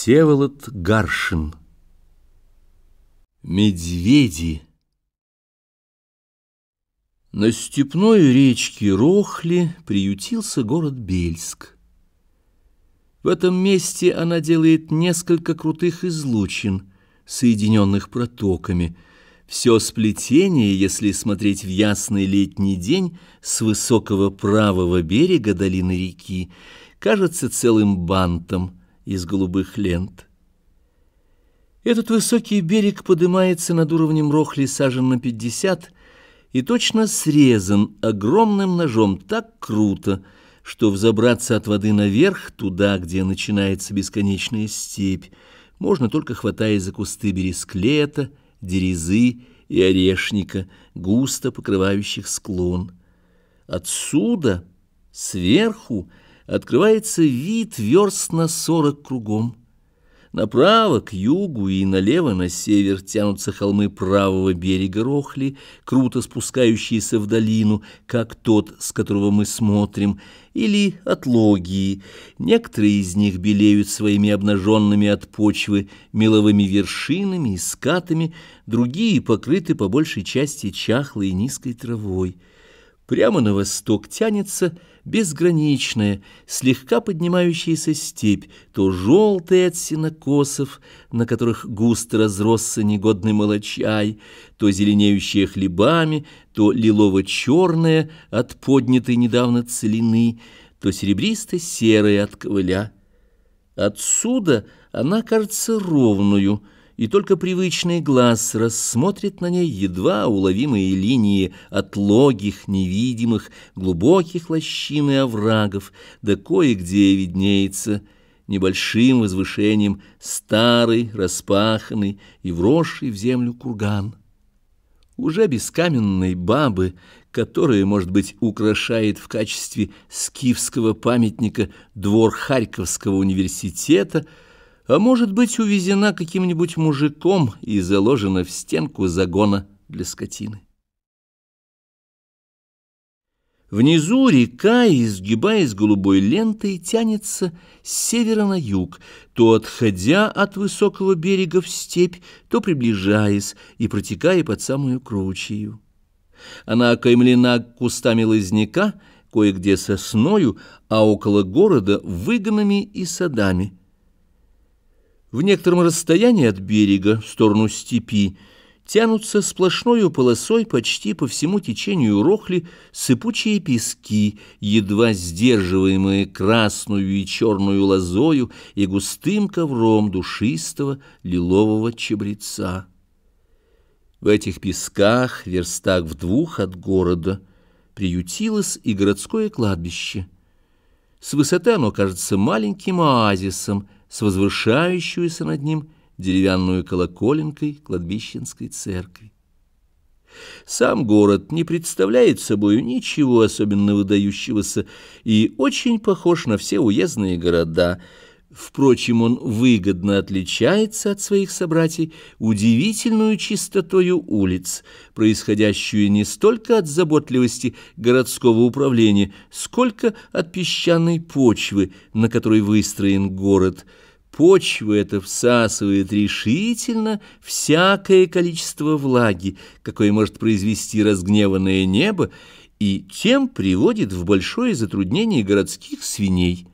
Всеволод Гаршин Медведи На степной речке Рохли приютился город Бельск. В этом месте она делает несколько крутых излучин, соединенных протоками. Все сплетение, если смотреть в ясный летний день с высокого правого берега долины реки, кажется целым бантом – из голубых лент. Этот высокий берег поднимается над уровнем Рохли сажен на пятьдесят и точно срезан огромным ножом так круто, что взобраться от воды наверх, туда, где начинается бесконечная степь, можно только хватая за кусты бересклета, дерезы и орешника, густо покрывающих склон. Отсюда, сверху, открывается вид верст на сорок кругом. Направо к югу и налево на север тянутся холмы правого берега Рохли, круто спускающиеся в долину, как тот, с которого мы смотрим, или отлогии. Некоторые из них белеют своими обнаженными от почвы меловыми вершинами и скатами, другие покрыты по большей части чахлой и низкой травой. Прямо на восток тянется – безграничная, слегка поднимающаяся степь, то желтая от сенокосов, на которых густо разросся негодный молочай, то зеленеющая хлебами, то лилово-черная от поднятой недавно целины, то серебристо-серая от ковыля. Отсюда она кажется ровную — и только привычный глаз рассмотрит на ней едва уловимые линии от логих, невидимых, глубоких лощин и оврагов, да кое-где виднеется небольшим возвышением старый, распаханный и вросший в землю курган. Уже без каменной бабы, которая, может быть, украшает в качестве скифского памятника двор Харьковского университета – а может быть увезена каким-нибудь мужиком и заложена в стенку загона для скотины. Внизу река, изгибаясь голубой лентой, тянется с севера на юг, то отходя от высокого берега в степь, то приближаясь и протекая под самую кручею. Она окаймлена кустами лозняка, кое-где сосною, а около города выгонами и садами – в некотором расстоянии от берега, в сторону степи, тянутся сплошною полосой почти по всему течению Рохли сыпучие пески, едва сдерживаемые красную и черную лозою и густым ковром душистого лилового чебреца. В этих песках, верстах в двух от города, приютилось и городское кладбище. С высоты оно кажется маленьким оазисом — с возвышающуюся над ним деревянную колоколенкой кладбищенской церкви. Сам город не представляет собой ничего особенно выдающегося и очень похож на все уездные города – Впрочем, он выгодно отличается от своих собратьев удивительную чистотою улиц, происходящую не столько от заботливости городского управления, сколько от песчаной почвы, на которой выстроен город. Почва эта всасывает решительно всякое количество влаги, какое может произвести разгневанное небо, и тем приводит в большое затруднение городских свиней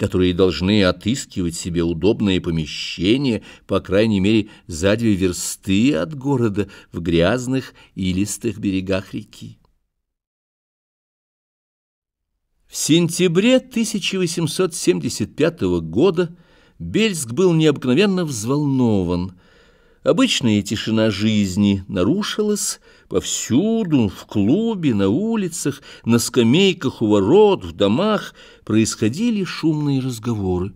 которые должны отыскивать себе удобное помещение, по крайней мере, за две версты от города в грязных и листых берегах реки. В сентябре 1875 года Бельск был необыкновенно взволнован – Обычная тишина жизни нарушилась повсюду, в клубе, на улицах, на скамейках у ворот, в домах происходили шумные разговоры.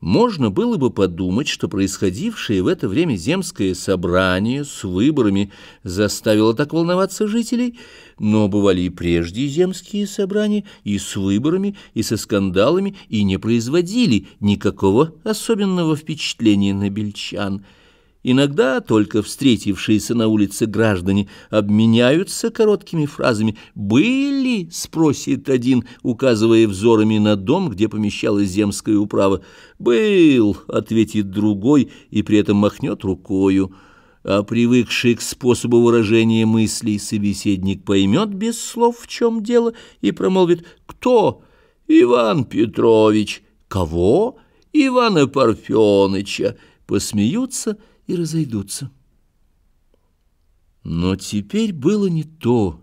Можно было бы подумать, что происходившее в это время земское собрание с выборами заставило так волноваться жителей, но бывали и прежде земские собрания и с выборами, и со скандалами, и не производили никакого особенного впечатления на бельчан – Иногда только встретившиеся на улице граждане обменяются короткими фразами «Были?» — спросит один, указывая взорами на дом, где помещалась земская управа. «Был!» — ответит другой и при этом махнет рукою. А привыкший к способу выражения мыслей собеседник поймет без слов, в чем дело, и промолвит «Кто?» «Иван Петрович». «Кого?» «Ивана Парфеныча». Посмеются и разойдутся. Но теперь было не то.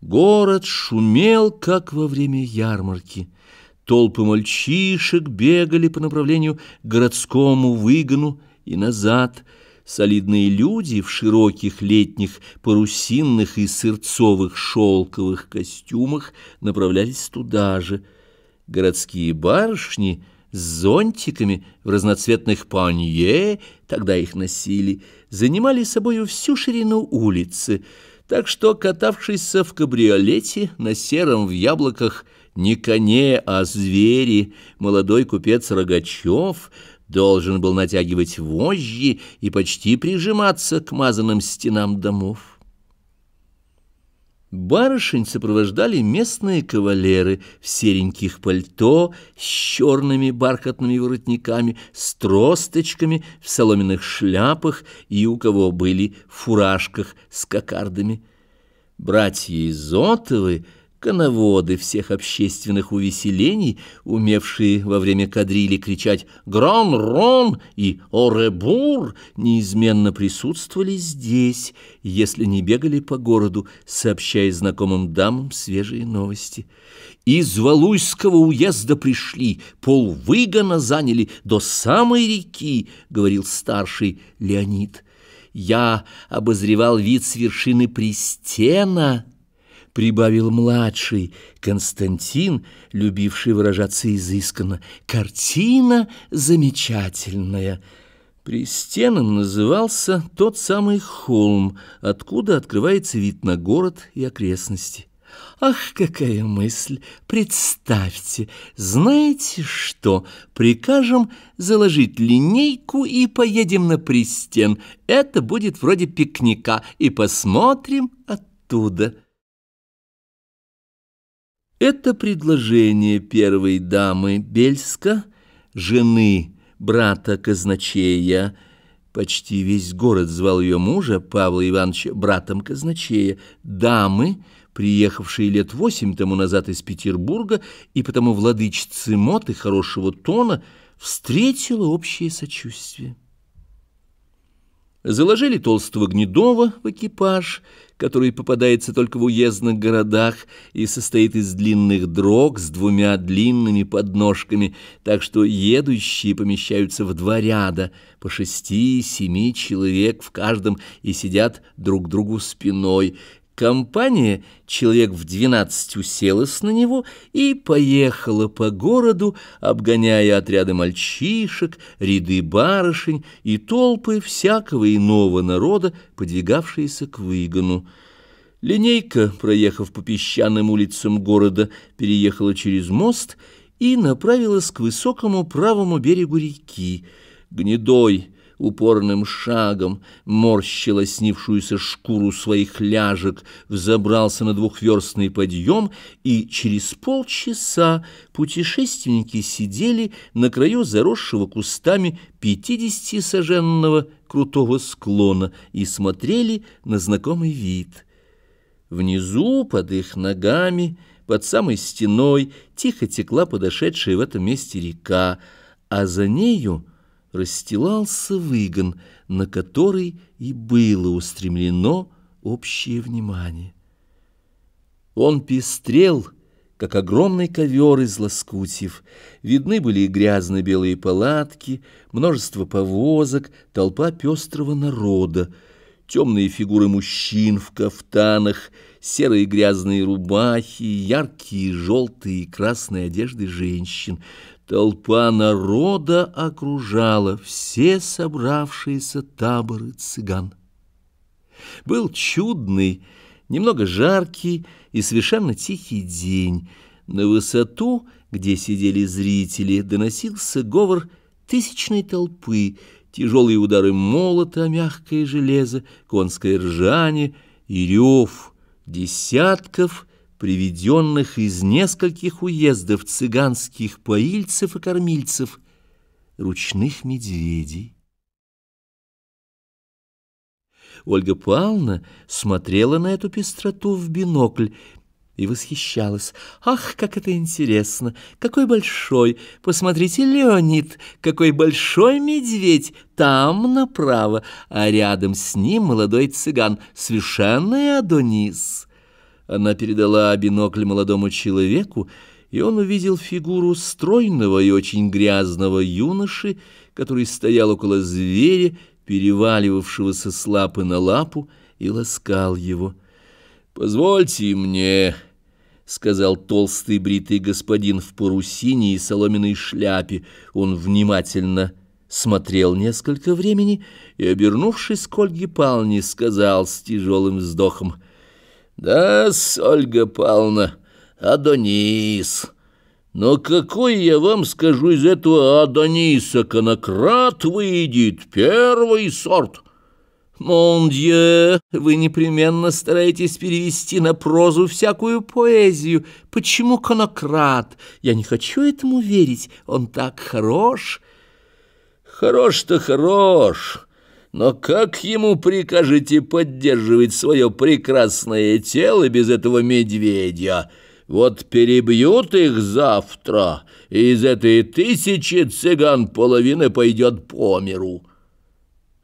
Город шумел, как во время ярмарки. Толпы мальчишек бегали по направлению к городскому выгону и назад. Солидные люди в широких летних парусинных и сырцовых шелковых костюмах направлялись туда же. Городские барышни — с зонтиками в разноцветных панье, тогда их носили, занимали собою всю ширину улицы, так что, катавшийся в кабриолете на сером в яблоках не коне, а звери, молодой купец Рогачев должен был натягивать вожжи и почти прижиматься к мазанным стенам домов. Барышень сопровождали местные кавалеры в сереньких пальто с черными бархатными воротниками, с тросточками, в соломенных шляпах и у кого были в фуражках с кокардами. Братья Изотовы коноводы всех общественных увеселений, умевшие во время кадрили кричать «Гран-рон» и «Оребур», неизменно присутствовали здесь, если не бегали по городу, сообщая знакомым дамам свежие новости. Из Валуйского уезда пришли, пол выгона заняли до самой реки, говорил старший Леонид. Я обозревал вид с вершины пристена, прибавил младший Константин, любивший выражаться изысканно. «Картина замечательная!» При стенам назывался тот самый холм, откуда открывается вид на город и окрестности. Ах, какая мысль! Представьте, знаете что? Прикажем заложить линейку и поедем на пристен. Это будет вроде пикника, и посмотрим оттуда. Это предложение первой дамы Бельска, жены брата казначея, почти весь город звал ее мужа, Павла Ивановича, братом казначея, дамы, приехавшей лет восемь тому назад из Петербурга, и потому владычицы моты хорошего тона, встретила общее сочувствие. Заложили толстого Гнедова в экипаж, который попадается только в уездных городах и состоит из длинных дрог с двумя длинными подножками, так что едущие помещаются в два ряда, по шести-семи человек в каждом, и сидят друг другу спиной. Компания, человек в двенадцать, уселась на него и поехала по городу, обгоняя отряды мальчишек, ряды барышень и толпы всякого иного народа, подвигавшиеся к выгону. Линейка, проехав по песчаным улицам города, переехала через мост и направилась к высокому правому берегу реки. Гнедой, упорным шагом, морщила снившуюся шкуру своих ляжек, взобрался на двухверстный подъем, и через полчаса путешественники сидели на краю заросшего кустами пятидесятисоженного крутого склона и смотрели на знакомый вид. Внизу, под их ногами, под самой стеной, тихо текла подошедшая в этом месте река, а за нею — расстилался выгон, на который и было устремлено общее внимание. Он пестрел, как огромный ковер из лоскутьев. Видны были и грязно-белые палатки, множество повозок, толпа пестрого народа, темные фигуры мужчин в кафтанах — серые грязные рубахи, яркие желтые и красные одежды женщин. Толпа народа окружала все собравшиеся таборы цыган. Был чудный, немного жаркий и совершенно тихий день. На высоту, где сидели зрители, доносился говор тысячной толпы, тяжелые удары молота, мягкое железо, конское ржание и рев — десятков приведенных из нескольких уездов цыганских поильцев и кормильцев ручных медведей. Ольга Павловна смотрела на эту пестроту в бинокль, и восхищалась. «Ах, как это интересно! Какой большой! Посмотрите, Леонид, какой большой медведь! Там направо, а рядом с ним молодой цыган, совершенный Адонис!» Она передала бинокль молодому человеку, и он увидел фигуру стройного и очень грязного юноши, который стоял около зверя, переваливавшегося с лапы на лапу, и ласкал его. «Позвольте мне», сказал толстый бритый господин в парусине и соломенной шляпе. Он внимательно смотрел несколько времени и, обернувшись к Ольге Павловне, сказал с тяжелым вздохом, «Да, Ольга Павловна, Адонис!» Но какой, я вам скажу, из этого Адониса конократ выйдет, первый сорт. «Мон вы непременно стараетесь перевести на прозу всякую поэзию. Почему конократ? Я не хочу этому верить. Он так хорош». «Хорош-то хорош, но как ему прикажете поддерживать свое прекрасное тело без этого медведя?» Вот перебьют их завтра, и из этой тысячи цыган половина пойдет по миру».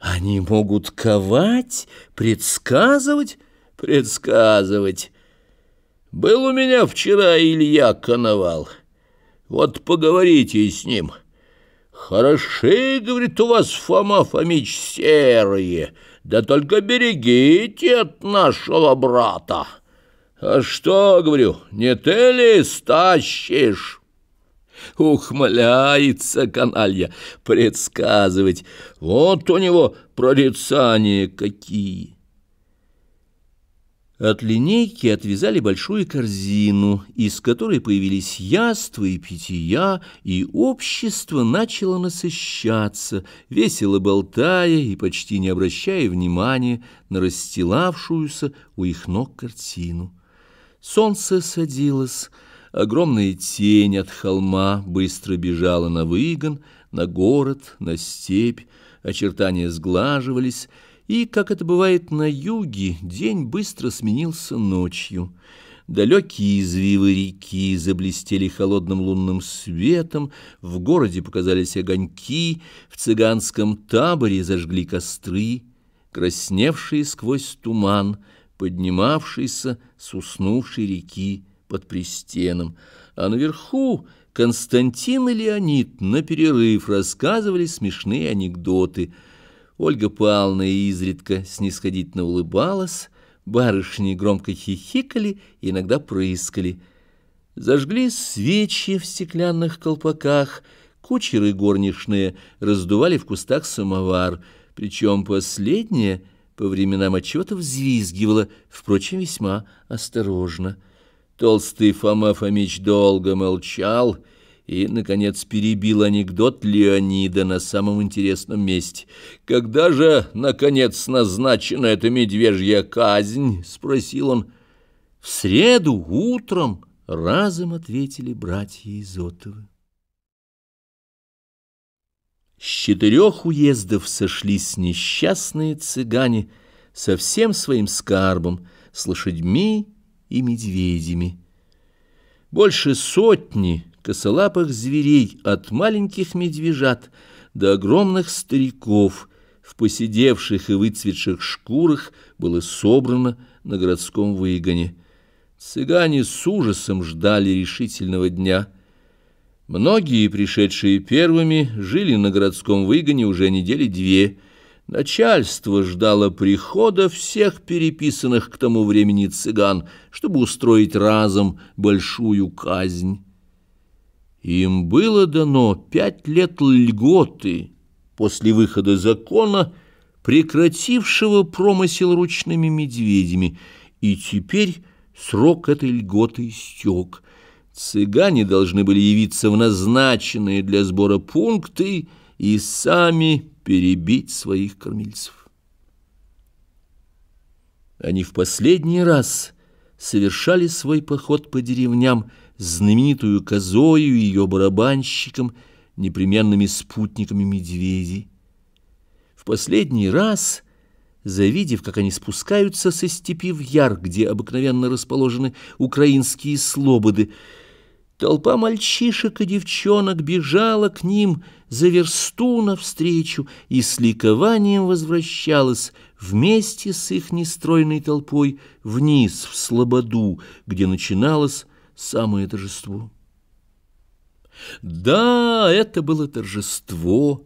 Они могут ковать, предсказывать, предсказывать. Был у меня вчера Илья Коновал. Вот поговорите с ним. Хороши, говорит, у вас, Фома Фомич, серые, да только берегите от нашего брата. А что, говорю, не ты ли стащишь? Ухмыляется каналья. Предсказывать. Вот у него прорицания какие. От линейки отвязали большую корзину, из которой появились яства и питья, и общество начало насыщаться, весело болтая и почти не обращая внимания на расстилавшуюся у их ног картину. Солнце садилось, Огромная тень от холма быстро бежала на выгон, на город, на степь, очертания сглаживались, и, как это бывает на юге, день быстро сменился ночью. Далекие извивы реки заблестели холодным лунным светом, в городе показались огоньки, в цыганском таборе зажгли костры, красневшие сквозь туман, поднимавшиеся, с уснувшей реки под пристеном, а наверху Константин и Леонид на перерыв рассказывали смешные анекдоты. Ольга Павловна изредка снисходительно улыбалась, барышни громко хихикали, иногда прыскали. Зажгли свечи в стеклянных колпаках, кучеры горничные раздували в кустах самовар, причем последнее по временам отчего взвизгивало, впрочем, весьма осторожно — Толстый Фома Фомич долго молчал и, наконец, перебил анекдот Леонида на самом интересном месте. «Когда же, наконец, назначена эта медвежья казнь?» — спросил он. «В среду утром», — разом ответили братья Изотовы. С четырех уездов сошлись несчастные цыгане со всем своим скарбом, с лошадьми, и медведями. Больше сотни косолапых зверей от маленьких медвежат до огромных стариков в посидевших и выцветших шкурах было собрано на городском выгоне. Цыгане с ужасом ждали решительного дня. Многие, пришедшие первыми, жили на городском выгоне уже недели две – Начальство ждало прихода всех переписанных к тому времени цыган, чтобы устроить разом большую казнь. Им было дано пять лет льготы после выхода закона, прекратившего промысел ручными медведями, и теперь срок этой льготы истек. Цыгане должны были явиться в назначенные для сбора пункты и сами перебить своих кормильцев. Они в последний раз совершали свой поход по деревням, знаменитую козою и ее барабанщиком, непременными спутниками медведей. В последний раз, завидев, как они спускаются со степи в яр, где обыкновенно расположены украинские слободы, Толпа мальчишек и девчонок бежала к ним за версту навстречу и с ликованием возвращалась вместе с их нестройной толпой вниз, в слободу, где начиналось самое торжество. Да, это было торжество!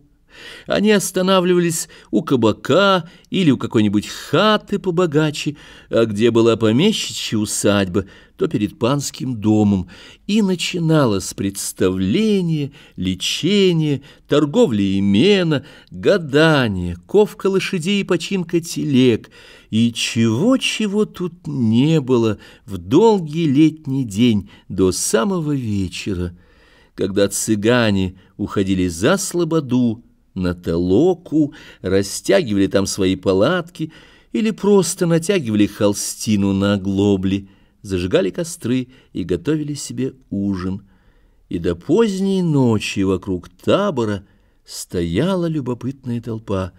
Они останавливались у кабака или у какой-нибудь хаты побогаче, а где была помещичья усадьба, то перед панским домом. И начиналось представление, лечение, торговля имена, гадание, ковка лошадей и починка телег. И чего-чего тут не было в долгий летний день до самого вечера когда цыгане уходили за слободу на толоку, растягивали там свои палатки или просто натягивали холстину на глобли, зажигали костры и готовили себе ужин. И до поздней ночи вокруг табора стояла любопытная толпа.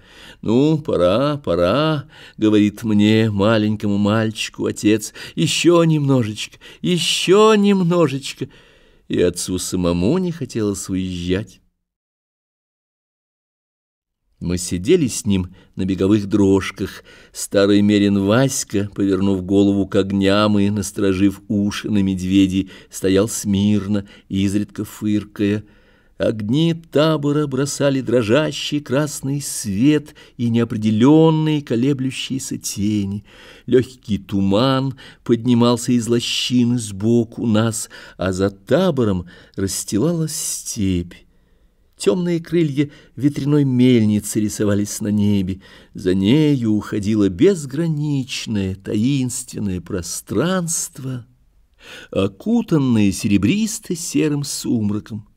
«Ну, пора, пора», — говорит мне, маленькому мальчику, отец, — «еще немножечко, еще немножечко». И отцу самому не хотелось уезжать. Мы сидели с ним на беговых дрожках. Старый мерин Васька, повернув голову к огням и насторожив уши на медведи, стоял смирно, изредка фыркая. Огни табора бросали дрожащий красный свет и неопределенные колеблющиеся тени. Легкий туман поднимался из лощины сбоку нас, а за табором расстилалась степь. Темные крылья ветряной мельницы рисовались на небе. За нею уходило безграничное таинственное пространство, окутанное серебристо-серым сумраком.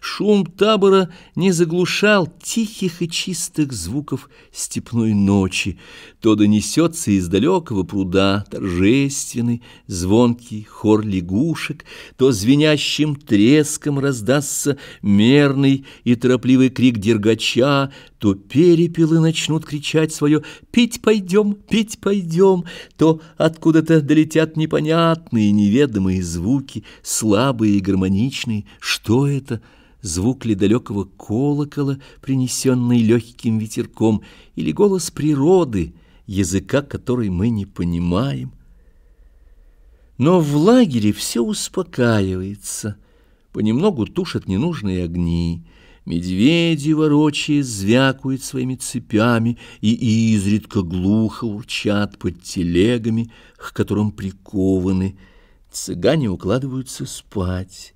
Шум табора не заглушал тихих и чистых звуков степной ночи. То донесется из далекого пруда торжественный, звонкий хор лягушек, то звенящим треском раздастся мерный и торопливый крик дергача, то перепелы начнут кричать свое «Пить пойдем, пить пойдем», то откуда-то долетят непонятные, неведомые звуки, слабые и гармоничные. Что это? Звук ли далекого колокола, принесенный легким ветерком, или голос природы, языка который мы не понимаем? Но в лагере все успокаивается, понемногу тушат ненужные огни, Медведи, ворочая, звякают своими цепями и изредка глухо урчат под телегами, к которым прикованы. Цыгане укладываются спать.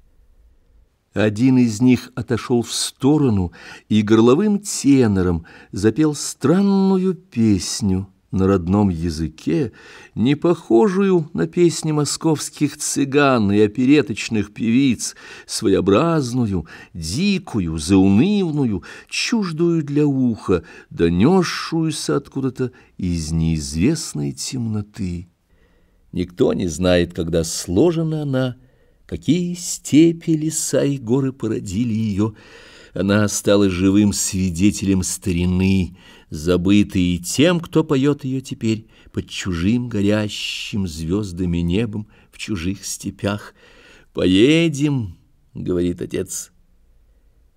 Один из них отошел в сторону и горловым тенором запел странную песню — на родном языке, не похожую на песни московских цыган и опереточных певиц, своеобразную, дикую, заунывную, чуждую для уха, донесшуюся откуда-то из неизвестной темноты. Никто не знает, когда сложена она, какие степи, леса и горы породили ее, она стала живым свидетелем старины, забытой и тем, кто поет ее теперь под чужим горящим звездами небом в чужих степях. «Поедем», — говорит отец, —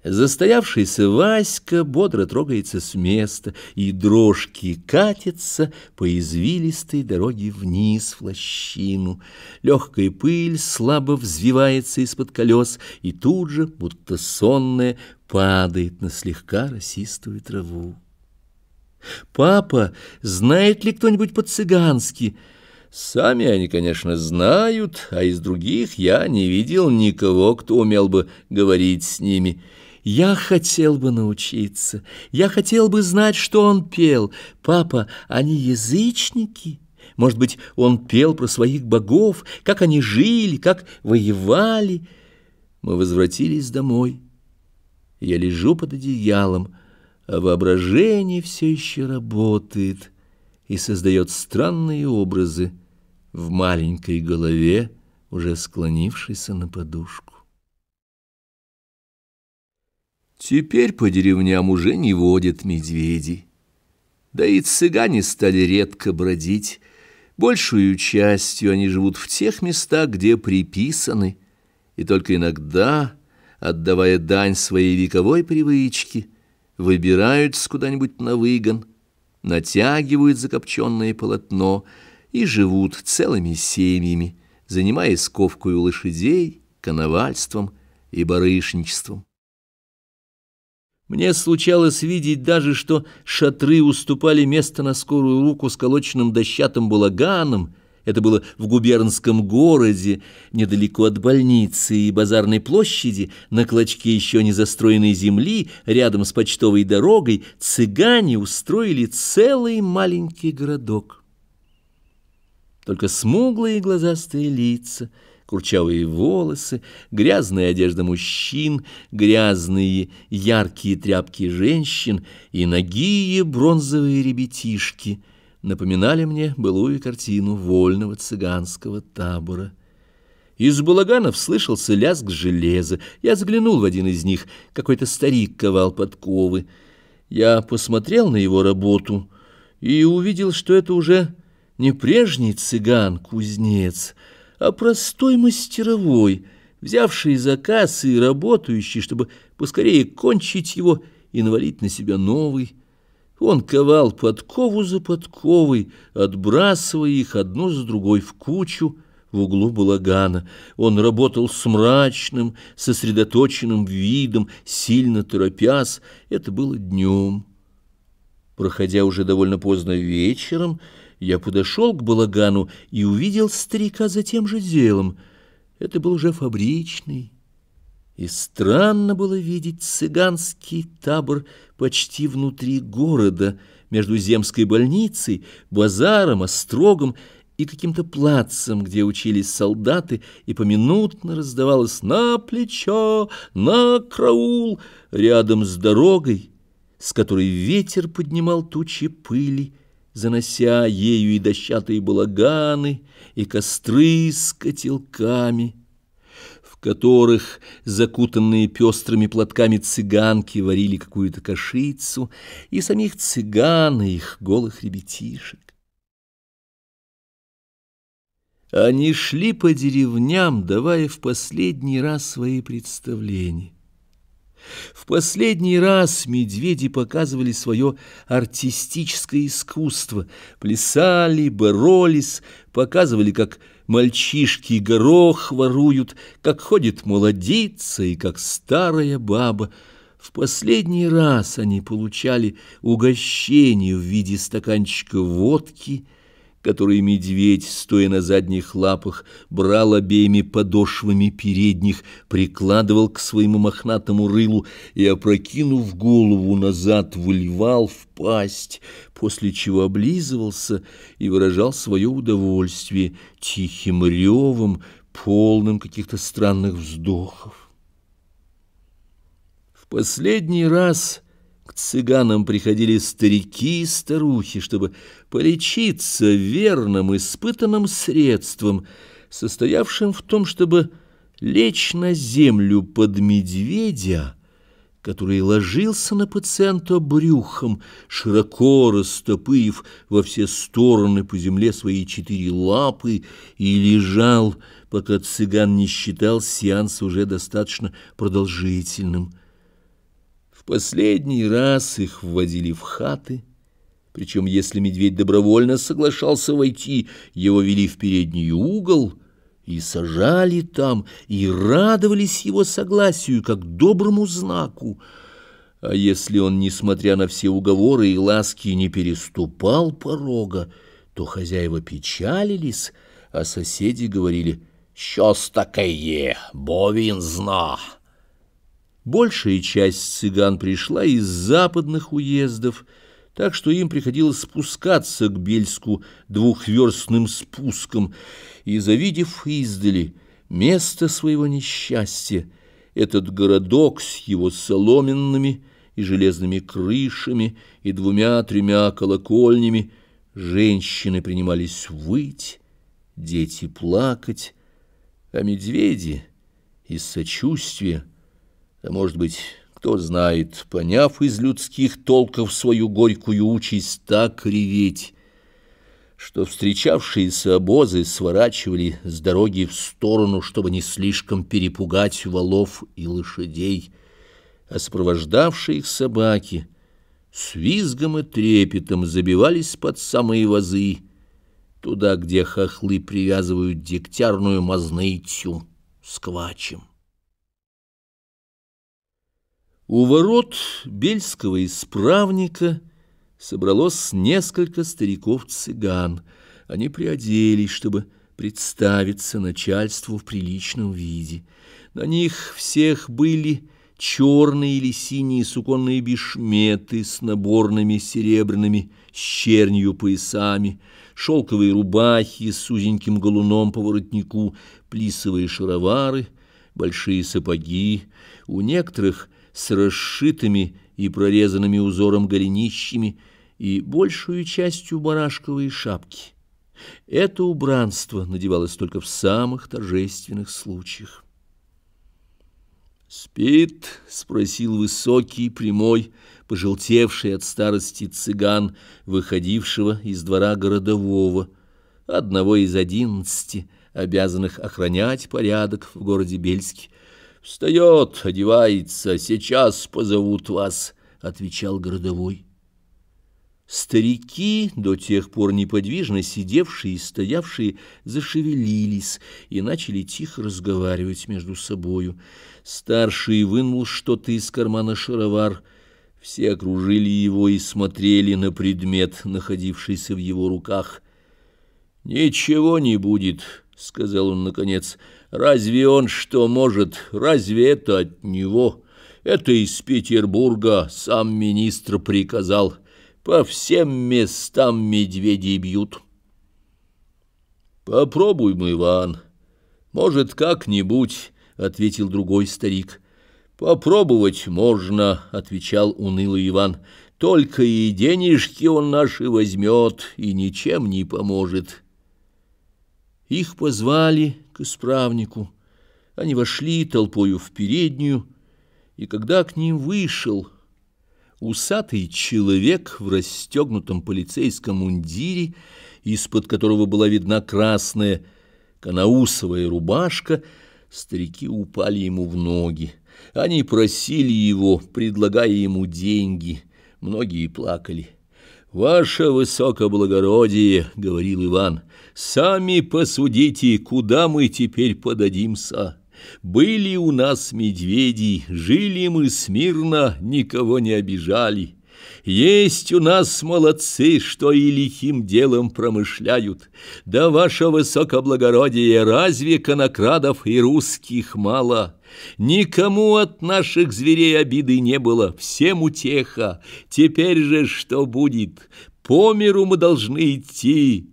Застоявшийся Васька бодро трогается с места, и дрожки катятся по извилистой дороге вниз в лощину. Легкая пыль слабо взвивается из-под колес, и тут же, будто сонная, падает на слегка росистую траву. «Папа, знает ли кто-нибудь по-цыгански?» Сами они, конечно, знают, а из других я не видел никого, кто умел бы говорить с ними. Я хотел бы научиться, я хотел бы знать, что он пел. Папа, они язычники? Может быть, он пел про своих богов, как они жили, как воевали? Мы возвратились домой. Я лежу под одеялом, а воображение все еще работает и создает странные образы в маленькой голове, уже склонившейся на подушку. Теперь по деревням уже не водят медведи, Да и цыгане стали редко бродить. Большую частью они живут в тех местах, где приписаны, и только иногда, отдавая дань своей вековой привычке, выбираются куда-нибудь на выгон, натягивают закопченное полотно и живут целыми семьями, занимаясь ковкой у лошадей, коновальством и барышничеством. Мне случалось видеть даже, что шатры уступали место на скорую руку сколоченным дощатым балаганам. Это было в губернском городе, недалеко от больницы и базарной площади, на клочке еще не застроенной земли, рядом с почтовой дорогой, цыгане устроили целый маленький городок. Только смуглые глазастые лица — курчавые волосы, грязная одежда мужчин, грязные яркие тряпки женщин и нагие бронзовые ребятишки напоминали мне былую картину вольного цыганского табора. Из балаганов слышался лязг железа. Я взглянул в один из них. Какой-то старик ковал подковы. Я посмотрел на его работу и увидел, что это уже не прежний цыган-кузнец, а простой мастеровой, взявший заказ и работающий, чтобы поскорее кончить его и навалить на себя новый. Он ковал подкову за подковой, отбрасывая их одну за другой в кучу в углу балагана. Он работал с мрачным, сосредоточенным видом, сильно торопясь. Это было днем. Проходя уже довольно поздно вечером, я подошел к балагану и увидел старика за тем же делом. Это был уже фабричный. И странно было видеть цыганский табор почти внутри города, между земской больницей, базаром, острогом и каким-то плацем, где учились солдаты, и поминутно раздавалось «на плечо», «на краул» рядом с дорогой, с которой ветер поднимал тучи пыли, занося ею и дощатые балаганы, и костры с котелками, в которых закутанные пестрыми платками цыганки варили какую-то кашицу, и самих цыган и их голых ребятишек. Они шли по деревням, давая в последний раз свои представления. В последний раз медведи показывали свое артистическое искусство, плясали, боролись, показывали, как мальчишки горох воруют, как ходит молодица и как старая баба. В последний раз они получали угощение в виде стаканчика водки который медведь, стоя на задних лапах, брал обеими подошвами передних, прикладывал к своему мохнатому рылу и, опрокинув голову назад, выливал в пасть, после чего облизывался и выражал свое удовольствие тихим ревом, полным каких-то странных вздохов. В последний раз... К цыганам приходили старики и старухи, чтобы полечиться верным испытанным средством, состоявшим в том, чтобы лечь на землю под медведя, который ложился на пациента брюхом, широко растопыв во все стороны по земле свои четыре лапы, и лежал, пока цыган не считал сеанс уже достаточно продолжительным последний раз их вводили в хаты, причем если медведь добровольно соглашался войти, его вели в передний угол и сажали там, и радовались его согласию как доброму знаку. А если он, несмотря на все уговоры и ласки, не переступал порога, то хозяева печалились, а соседи говорили «Щас такое, бо вин зна». Большая часть цыган пришла из западных уездов, так что им приходилось спускаться к Бельску двухверстным спуском, и, завидев издали место своего несчастья, этот городок с его соломенными и железными крышами и двумя-тремя колокольнями, женщины принимались выть, дети плакать, а медведи из сочувствия — а может быть, кто знает, поняв из людских толков свою горькую участь так реветь, что встречавшиеся обозы сворачивали с дороги в сторону, чтобы не слишком перепугать волов и лошадей, а сопровождавшие их собаки с визгом и трепетом забивались под самые вазы, туда, где хохлы привязывают дегтярную мазнытью сквачем. У ворот бельского исправника собралось несколько стариков-цыган. Они приоделись, чтобы представиться начальству в приличном виде. На них всех были черные или синие суконные бешметы с наборными серебряными с чернью поясами, шелковые рубахи с узеньким голуном по воротнику, плисовые шаровары — большие сапоги, у некоторых с расшитыми и прорезанными узором голенищами и большую частью барашковой шапки. Это убранство надевалось только в самых торжественных случаях. «Спит?» — спросил высокий, прямой, пожелтевший от старости цыган, выходившего из двора городового, одного из одиннадцати, обязанных охранять порядок в городе Бельске. «Встает, одевается, сейчас позовут вас», — отвечал городовой. Старики, до тех пор неподвижно сидевшие и стоявшие, зашевелились и начали тихо разговаривать между собою. Старший вынул что-то из кармана шаровар. Все окружили его и смотрели на предмет, находившийся в его руках. «Ничего не будет», — сказал он наконец, — «разве он что может? Разве это от него? Это из Петербурга сам министр приказал. По всем местам медведи бьют». «Попробуй, мы, Иван. Может, как-нибудь», — ответил другой старик. «Попробовать можно», — отвечал унылый Иван. «Только и денежки он наши возьмет, и ничем не поможет». Их позвали к исправнику. Они вошли толпою в переднюю, и когда к ним вышел усатый человек в расстегнутом полицейском мундире, из-под которого была видна красная канаусовая рубашка, старики упали ему в ноги. Они просили его, предлагая ему деньги. Многие плакали. «Ваше высокоблагородие», — говорил Иван, — «сами посудите, куда мы теперь подадимся. Были у нас медведи, жили мы смирно, никого не обижали». Есть у нас молодцы, что и лихим делом промышляют. Да, ваше высокоблагородие, разве конокрадов и русских мало? Никому от наших зверей обиды не было, всем утеха. Теперь же что будет? По миру мы должны идти,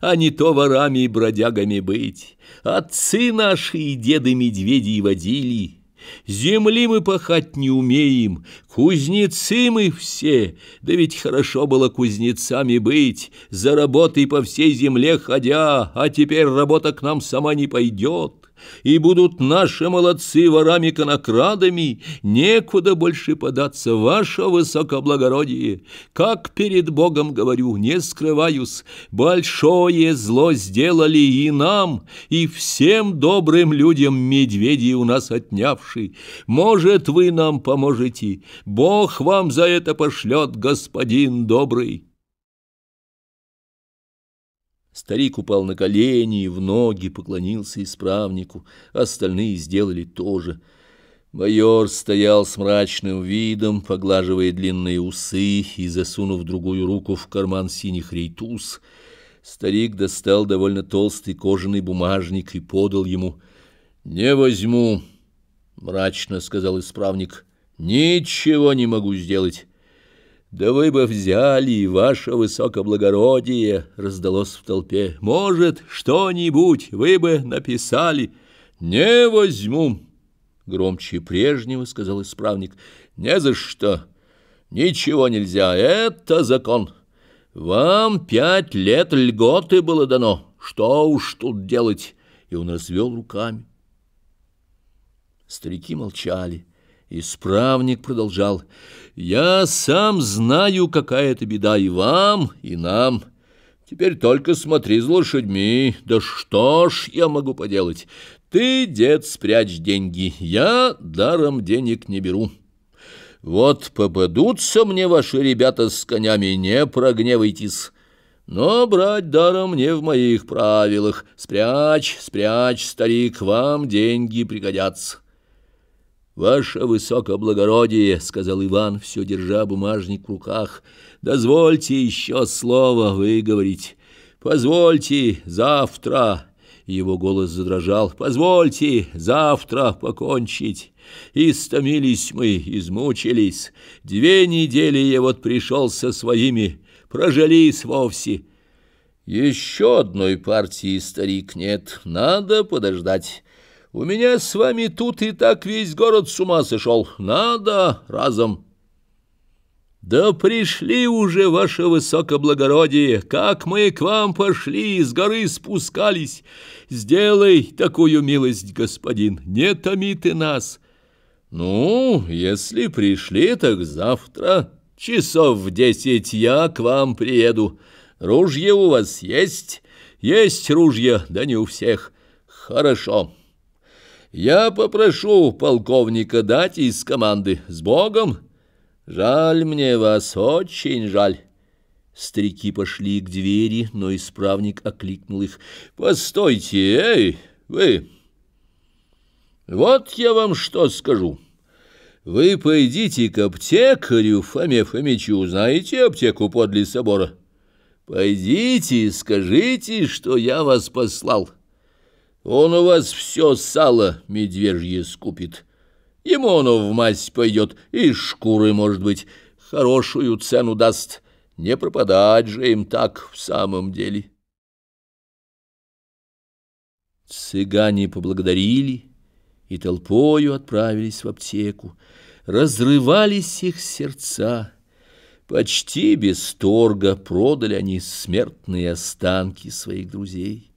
а не то ворами и бродягами быть. Отцы наши и деды медведи водили». Земли мы пахать не умеем, кузнецы мы все, да ведь хорошо было кузнецами быть, за работой по всей земле ходя, а теперь работа к нам сама не пойдет и будут наши молодцы ворами-конокрадами, некуда больше податься, ваше высокоблагородие. Как перед Богом говорю, не скрываюсь, большое зло сделали и нам, и всем добрым людям медведи у нас отнявший. Может, вы нам поможете, Бог вам за это пошлет, господин добрый». Старик упал на колени и в ноги поклонился исправнику, остальные сделали то же. Майор стоял с мрачным видом, поглаживая длинные усы и засунув другую руку в карман синих рейтуз. Старик достал довольно толстый кожаный бумажник и подал ему. «Не возьму», — мрачно сказал исправник, — «ничего не могу сделать». «Да вы бы взяли, ваше высокоблагородие!» — раздалось в толпе. «Может, что-нибудь вы бы написали?» «Не возьму!» — громче прежнего сказал исправник. «Не за что! Ничего нельзя! Это закон! Вам пять лет льготы было дано! Что уж тут делать!» И он развел руками. Старики молчали. Исправник продолжал. «Я сам знаю, какая это беда и вам, и нам. Теперь только смотри с лошадьми. Да что ж я могу поделать? Ты, дед, спрячь деньги. Я даром денег не беру». Вот попадутся мне ваши ребята с конями, не прогневайтесь. Но брать даром не в моих правилах. Спрячь, спрячь, старик, вам деньги пригодятся». «Ваше высокоблагородие», — сказал Иван, все держа бумажник в руках, — «дозвольте еще слово выговорить. Позвольте завтра...» Его голос задрожал. «Позвольте завтра покончить. Истомились мы, измучились. Две недели я вот пришел со своими, прожались вовсе». «Еще одной партии, старик, нет. Надо подождать». У меня с вами тут и так весь город с ума сошел. Надо разом. Да пришли уже, ваше высокоблагородие, как мы к вам пошли, с горы спускались. Сделай такую милость, господин, не томи ты нас. Ну, если пришли, так завтра часов в десять я к вам приеду. Ружье у вас есть? Есть ружья, да не у всех. Хорошо. Я попрошу полковника дать из команды. С Богом! Жаль мне вас, очень жаль. Старики пошли к двери, но исправник окликнул их. Постойте, эй, вы! Вот я вам что скажу. Вы пойдите к аптекарю Фоме Фомичу, знаете аптеку подле собора? Пойдите и скажите, что я вас послал». Он у вас все сало медвежье скупит. Ему оно в мазь пойдет, и шкуры, может быть, хорошую цену даст. Не пропадать же им так в самом деле. Цыгане поблагодарили и толпою отправились в аптеку. Разрывались их сердца. Почти без торга продали они смертные останки своих друзей.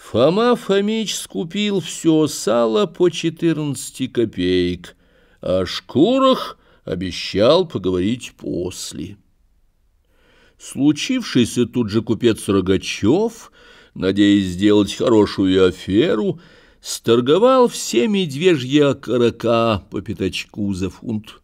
Фома Фомич скупил все сало по 14 копеек, а о шкурах обещал поговорить после. Случившийся тут же купец Рогачев, надеясь сделать хорошую аферу, сторговал все медвежьи окорока по пятачку за фунт.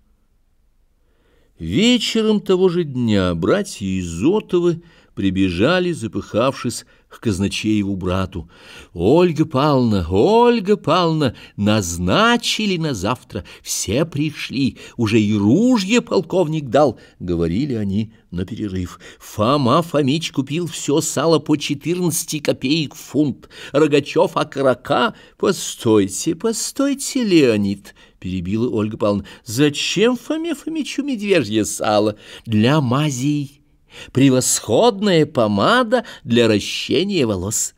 Вечером того же дня братья Изотовы прибежали, запыхавшись, к казначееву брату. «Ольга Павловна, Ольга Павловна, назначили на завтра, все пришли, уже и ружье полковник дал», — говорили они на перерыв. «Фома Фомич купил все сало по 14 копеек фунт, Рогачев окорока. Постойте, постойте, Леонид!» перебила Ольга Павловна. «Зачем Фоме Фомичу медвежье сало? Для мазей!» превосходная помада для ращения волос.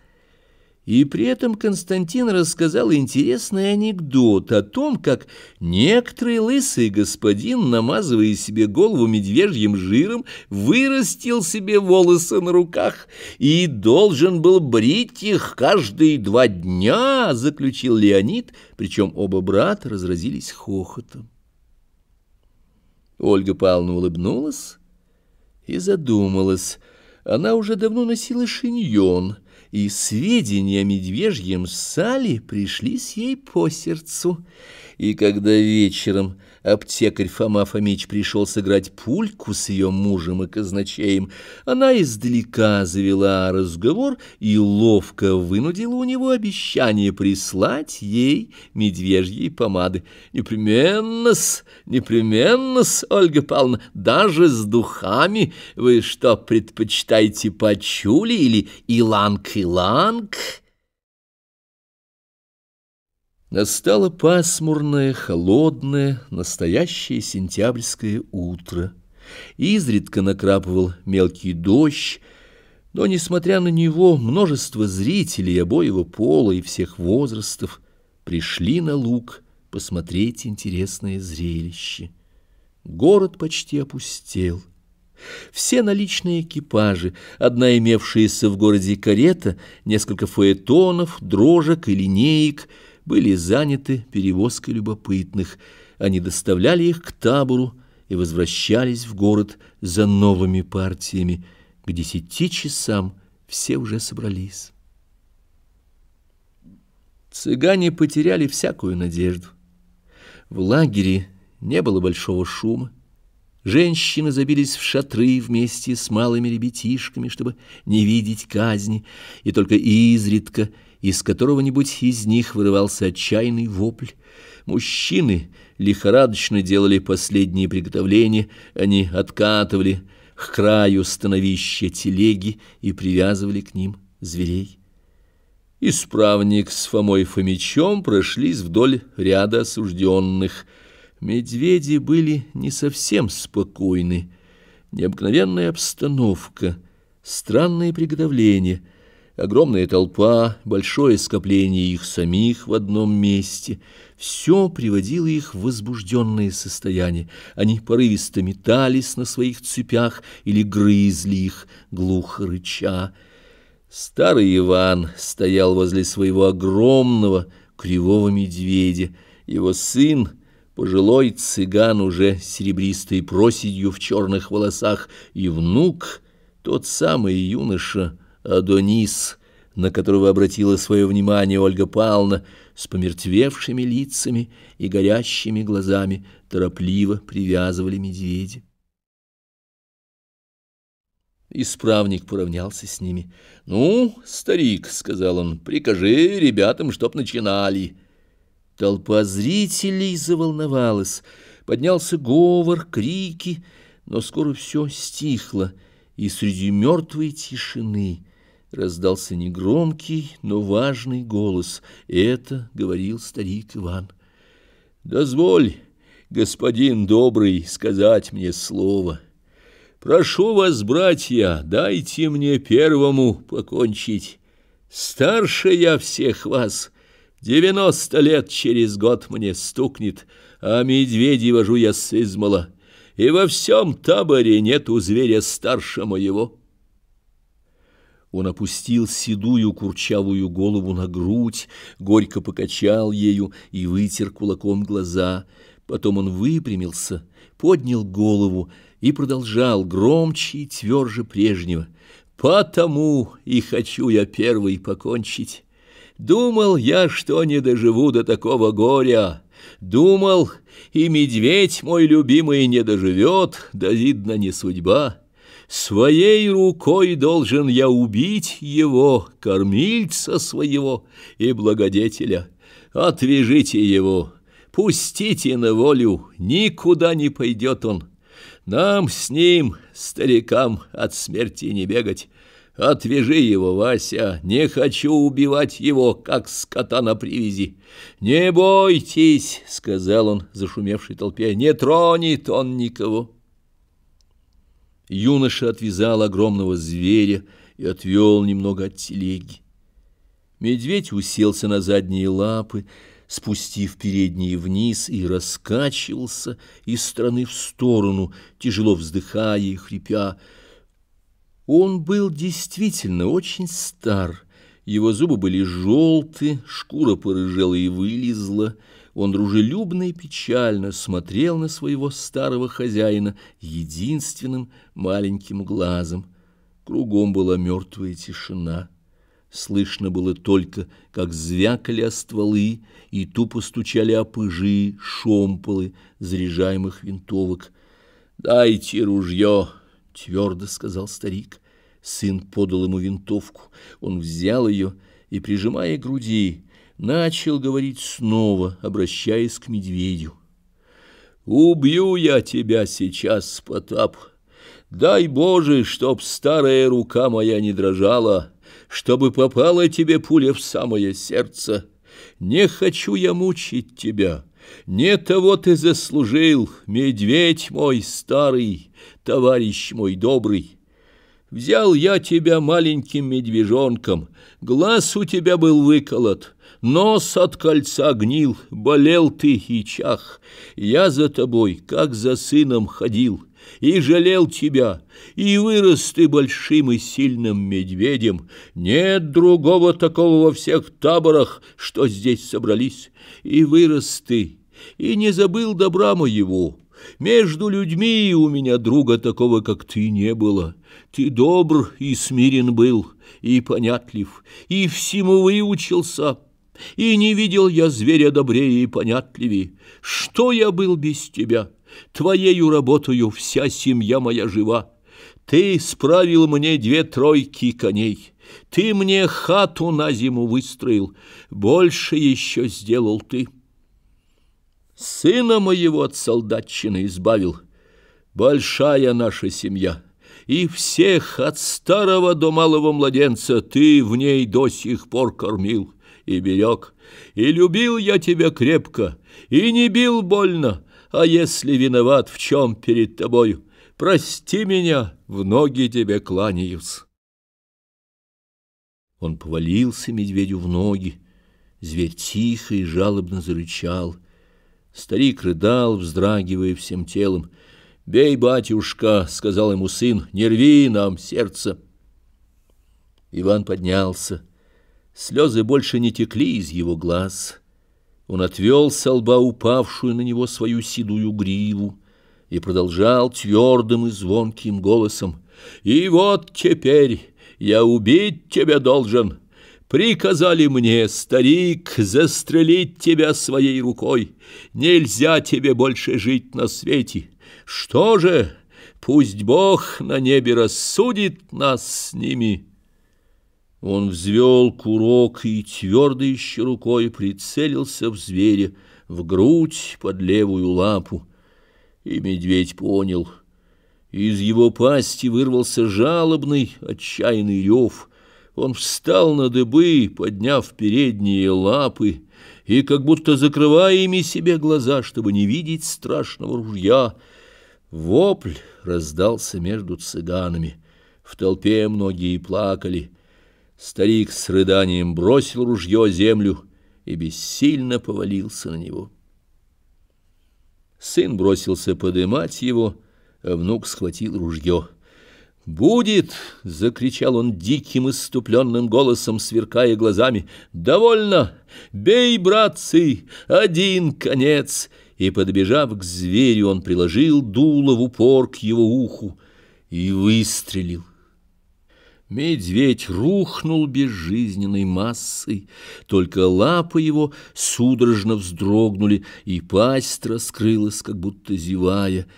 И при этом Константин рассказал интересный анекдот о том, как некоторый лысый господин, намазывая себе голову медвежьим жиром, вырастил себе волосы на руках и должен был брить их каждые два дня, заключил Леонид, причем оба брата разразились хохотом. Ольга Павловна улыбнулась и задумалась. Она уже давно носила шиньон, и сведения о медвежьем сале с ей по сердцу. И когда вечером аптекарь Фома Фомич пришел сыграть пульку с ее мужем и казначеем, она издалека завела разговор и ловко вынудила у него обещание прислать ей медвежьей помады. «Непременно-с, непременно-с, Ольга Павловна, даже с духами. Вы что, предпочитаете почули или иланг-иланг?» Настало пасмурное, холодное, настоящее сентябрьское утро. Изредка накрапывал мелкий дождь, но, несмотря на него, множество зрителей обоего пола и всех возрастов пришли на луг посмотреть интересное зрелище. Город почти опустел. Все наличные экипажи, одна имевшаяся в городе карета, несколько фаэтонов, дрожек и линеек — были заняты перевозкой любопытных. Они доставляли их к табору и возвращались в город за новыми партиями. К десяти часам все уже собрались. Цыгане потеряли всякую надежду. В лагере не было большого шума. Женщины забились в шатры вместе с малыми ребятишками, чтобы не видеть казни, и только изредка – из которого-нибудь из них вырывался отчаянный вопль. Мужчины лихорадочно делали последние приготовления, они откатывали к краю становища телеги и привязывали к ним зверей. Исправник с Фомой Фомичом прошлись вдоль ряда осужденных. Медведи были не совсем спокойны. Необыкновенная обстановка, странные приготовления — огромная толпа, большое скопление их самих в одном месте. Все приводило их в возбужденное состояние. Они порывисто метались на своих цепях или грызли их, глухо рыча. Старый Иван стоял возле своего огромного кривого медведя. Его сын, пожилой цыган, уже серебристой проседью в черных волосах, и внук, тот самый юноша, Адонис, на которого обратила свое внимание Ольга Павловна, с помертвевшими лицами и горящими глазами торопливо привязывали медведи. Исправник поравнялся с ними. «Ну, старик», — сказал он, — «прикажи ребятам, чтоб начинали». Толпа зрителей заволновалась, поднялся говор, крики, но скоро все стихло, и среди мертвой тишины — Раздался негромкий, но важный голос. Это говорил старик Иван. «Дозволь, господин добрый, сказать мне слово. Прошу вас, братья, дайте мне первому покончить. Старше я всех вас». Девяносто лет через год мне стукнет, а медведей вожу я с измала, и во всем таборе нету зверя старше моего». Он опустил седую курчавую голову на грудь, горько покачал ею и вытер кулаком глаза. Потом он выпрямился, поднял голову и продолжал громче и тверже прежнего. «Потому и хочу я первый покончить. Думал я, что не доживу до такого горя». Думал, и медведь мой любимый не доживет, да, видно, не судьба. Своей рукой должен я убить его, кормильца своего и благодетеля. Отвяжите его, пустите на волю, никуда не пойдет он. Нам с ним, старикам, от смерти не бегать. Отвяжи его, Вася, не хочу убивать его, как скота на привязи. Не бойтесь, — сказал он зашумевшей толпе, — не тронет он никого юноша отвязал огромного зверя и отвел немного от телеги. Медведь уселся на задние лапы, спустив передние вниз, и раскачивался из стороны в сторону, тяжело вздыхая и хрипя. Он был действительно очень стар, его зубы были желты, шкура порыжела и вылезла — он дружелюбно и печально смотрел на своего старого хозяина единственным маленьким глазом. Кругом была мертвая тишина. Слышно было только, как звякали о стволы и тупо стучали о пыжи, шомполы заряжаемых винтовок. «Дайте ружье!» — твердо сказал старик — Сын подал ему винтовку, он взял ее и, прижимая к груди, начал говорить снова, обращаясь к медведю. «Убью я тебя сейчас, Потап! Дай Боже, чтоб старая рука моя не дрожала, чтобы попала тебе пуля в самое сердце! Не хочу я мучить тебя!» Не того ты заслужил, медведь мой старый, товарищ мой добрый. Взял я тебя маленьким медвежонком, глаз у тебя был выколот, нос от кольца гнил, болел ты и чах. Я за тобой, как за сыном, ходил и жалел тебя, и вырос ты большим и сильным медведем. Нет другого такого во всех таборах, что здесь собрались, и вырос ты, и не забыл добра моего». Между людьми у меня друга такого, как ты, не было. Ты добр и смирен был, и понятлив, и всему выучился. И не видел я зверя добрее и понятливее. Что я был без тебя? Твоею работаю вся семья моя жива. Ты справил мне две тройки коней. Ты мне хату на зиму выстроил. Больше еще сделал ты». Сына моего от солдатчины избавил. Большая наша семья, и всех от старого до малого младенца ты в ней до сих пор кормил и берег. И любил я тебя крепко, и не бил больно, а если виноват, в чем перед тобою? Прости меня, в ноги тебе кланяюсь. Он повалился медведю в ноги. Зверь тихо и жалобно зарычал — Старик рыдал, вздрагивая всем телом. «Бей, батюшка!» — сказал ему сын. «Не рви нам сердце!» Иван поднялся. Слезы больше не текли из его глаз. Он отвел со лба упавшую на него свою седую гриву и продолжал твердым и звонким голосом. «И вот теперь я убить тебя должен!» Приказали мне, старик, застрелить тебя своей рукой. Нельзя тебе больше жить на свете. Что же, пусть Бог на небе рассудит нас с ними». Он взвел курок и твердой еще рукой прицелился в зверя, в грудь под левую лапу. И медведь понял. Из его пасти вырвался жалобный, отчаянный рев. Он встал на дыбы, подняв передние лапы, и, как будто закрывая ими себе глаза, чтобы не видеть страшного ружья, вопль раздался между цыганами. В толпе многие плакали. Старик с рыданием бросил ружье землю и бессильно повалился на него. Сын бросился подымать его, а внук схватил ружье — «Будет!» — закричал он диким иступленным голосом, сверкая глазами. «Довольно! Бей, братцы! Один конец!» И, подбежав к зверю, он приложил дуло в упор к его уху и выстрелил. Медведь рухнул безжизненной массой, только лапы его судорожно вздрогнули, и пасть раскрылась, как будто зевая —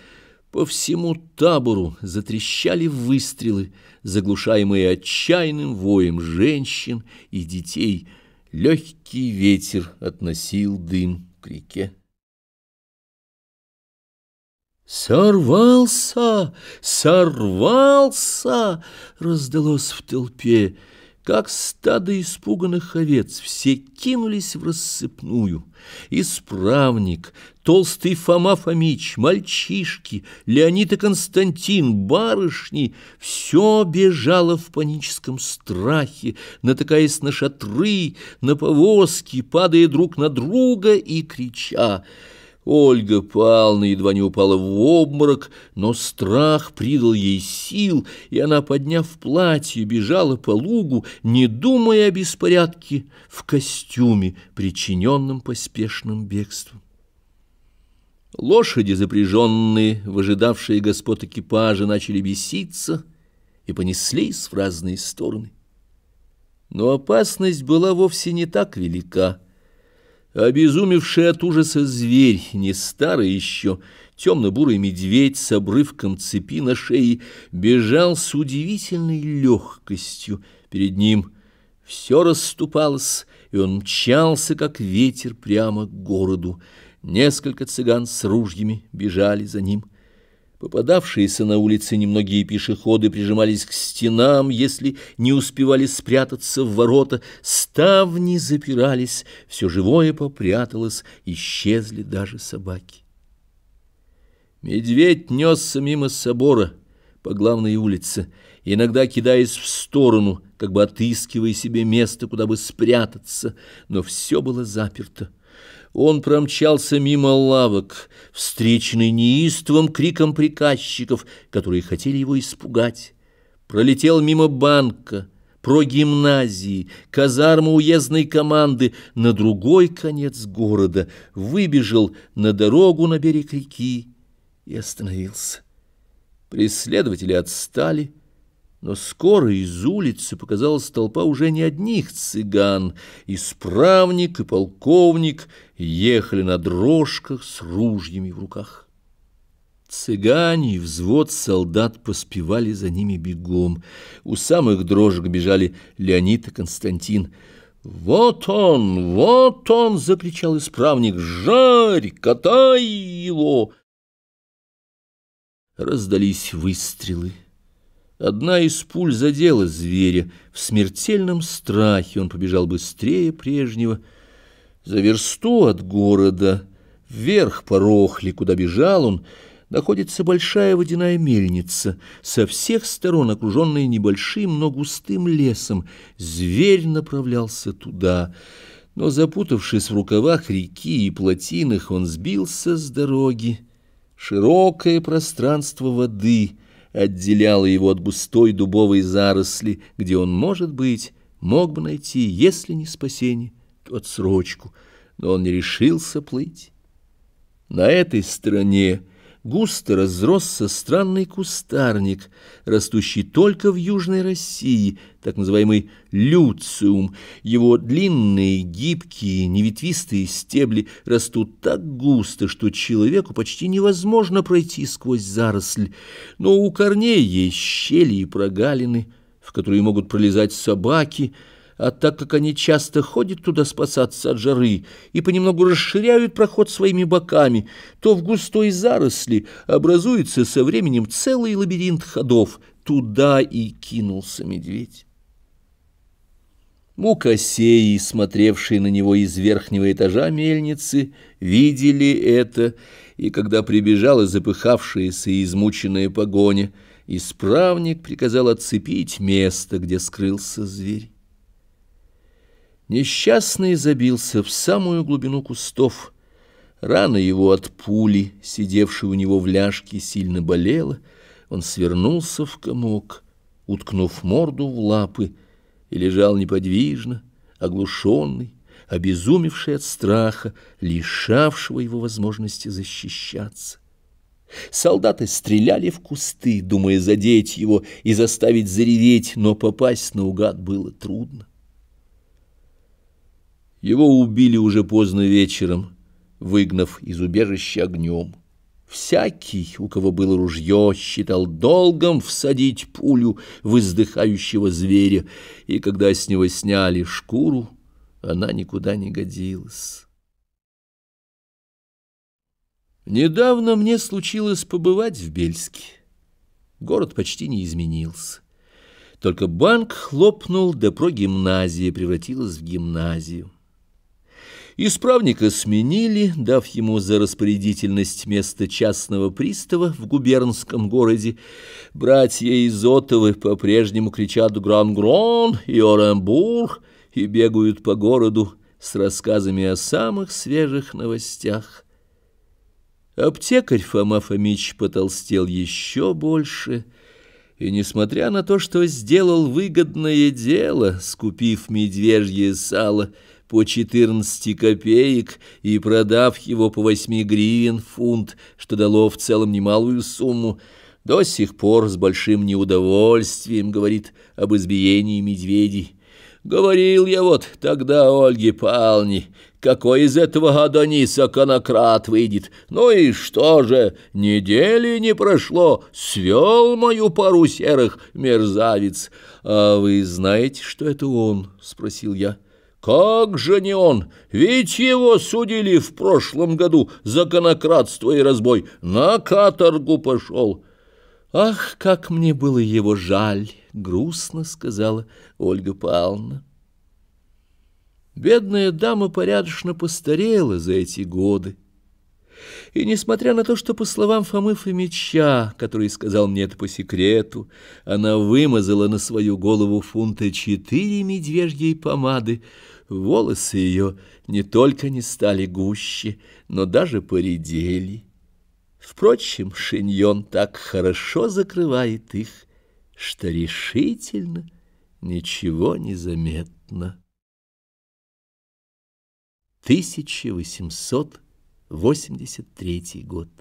по всему табору затрещали выстрелы, заглушаемые отчаянным воем женщин и детей. Легкий ветер относил дым к реке. «Сорвался! Сорвался!» — раздалось в толпе. Как стадо испуганных овец, все кинулись в рассыпную. Исправник, толстый Фома Фомич, мальчишки, Леонид и Константин, барышни — все бежало в паническом страхе, натыкаясь на шатры, на повозки, падая друг на друга и крича — Ольга Павловна едва не упала в обморок, но страх придал ей сил, и она, подняв платье, бежала по лугу, не думая о беспорядке в костюме, причиненном поспешным бегством. Лошади, запряженные, выжидавшие господ экипажа, начали беситься и понеслись в разные стороны. Но опасность была вовсе не так велика, Обезумевший от ужаса зверь, не старый еще, темно-бурый медведь с обрывком цепи на шее бежал с удивительной легкостью. Перед ним все расступалось, и он мчался, как ветер, прямо к городу. Несколько цыган с ружьями бежали за ним. Попадавшиеся на улице немногие пешеходы прижимались к стенам, если не успевали спрятаться в ворота, ставни запирались, все живое попряталось, исчезли даже собаки. Медведь несся мимо собора по главной улице, иногда кидаясь в сторону, как бы отыскивая себе место, куда бы спрятаться, но все было заперто. Он промчался мимо лавок, встреченный неистовым криком приказчиков, которые хотели его испугать. Пролетел мимо банка, про гимназии, казармы уездной команды на другой конец города, выбежал на дорогу на берег реки и остановился. Преследователи отстали, но скоро из улицы показалась толпа уже не одних цыган. Исправник и полковник ехали на дрожках с ружьями в руках. Цыгане и взвод солдат поспевали за ними бегом. У самых дрожек бежали Леонид и Константин. «Вот он! Вот он!» — закричал исправник. «Жарь! Катай его!» Раздались выстрелы. Одна из пуль задела зверя. В смертельном страхе он побежал быстрее прежнего. За версту от города, вверх по Рохли, куда бежал он, находится большая водяная мельница, со всех сторон окруженная небольшим, но густым лесом. Зверь направлялся туда, но, запутавшись в рукавах реки и плотинах, он сбился с дороги. Широкое пространство воды — отделяла его от густой дубовой заросли, где он, может быть, мог бы найти, если не спасение, то отсрочку, но он не решился плыть. На этой стороне густо разросся странный кустарник, растущий только в Южной России, так называемый люциум. Его длинные, гибкие, неветвистые стебли растут так густо, что человеку почти невозможно пройти сквозь заросль. Но у корней есть щели и прогалины, в которые могут пролезать собаки, а так как они часто ходят туда спасаться от жары и понемногу расширяют проход своими боками, то в густой заросли образуется со временем целый лабиринт ходов. Туда и кинулся медведь. Мукасеи, смотревшие на него из верхнего этажа мельницы, видели это, и когда прибежала запыхавшаяся и измученная погоня, исправник приказал отцепить место, где скрылся зверь. Несчастный забился в самую глубину кустов. Рана его от пули, сидевшей у него в ляжке, сильно болела. Он свернулся в комок, уткнув морду в лапы, и лежал неподвижно, оглушенный, обезумевший от страха, лишавшего его возможности защищаться. Солдаты стреляли в кусты, думая задеть его и заставить зареветь, но попасть наугад было трудно. Его убили уже поздно вечером, выгнав из убежища огнем. Всякий, у кого было ружье, считал долгом всадить пулю в издыхающего зверя, и когда с него сняли шкуру, она никуда не годилась. Недавно мне случилось побывать в Бельске. Город почти не изменился. Только банк хлопнул, да прогимназия превратилась в гимназию. Исправника сменили, дав ему за распорядительность место частного пристава в губернском городе. Братья Изотовы по-прежнему кричат «Гран-Грон» и «Оренбург» и бегают по городу с рассказами о самых свежих новостях. Аптекарь Фома Фомич потолстел еще больше — и, несмотря на то, что сделал выгодное дело, скупив медвежье сало, по 14 копеек и продав его по 8 гривен фунт, что дало в целом немалую сумму, до сих пор с большим неудовольствием говорит об избиении медведей. Говорил я вот тогда Ольге Павловне, какой из этого Адониса конократ выйдет. Ну и что же, недели не прошло, свел мою пару серых мерзавец. — А вы знаете, что это он? — спросил я. Как же не он? Ведь его судили в прошлом году за конократство и разбой. На каторгу пошел. Ах, как мне было его жаль, грустно сказала Ольга Павловна. Бедная дама порядочно постарела за эти годы. И несмотря на то, что, по словам Фомы Фомича, который сказал мне это по секрету, она вымазала на свою голову фунта четыре медвежьей помады, волосы ее не только не стали гуще, но даже поредели. Впрочем, шиньон так хорошо закрывает их, что решительно ничего не заметно. 1800 83 год.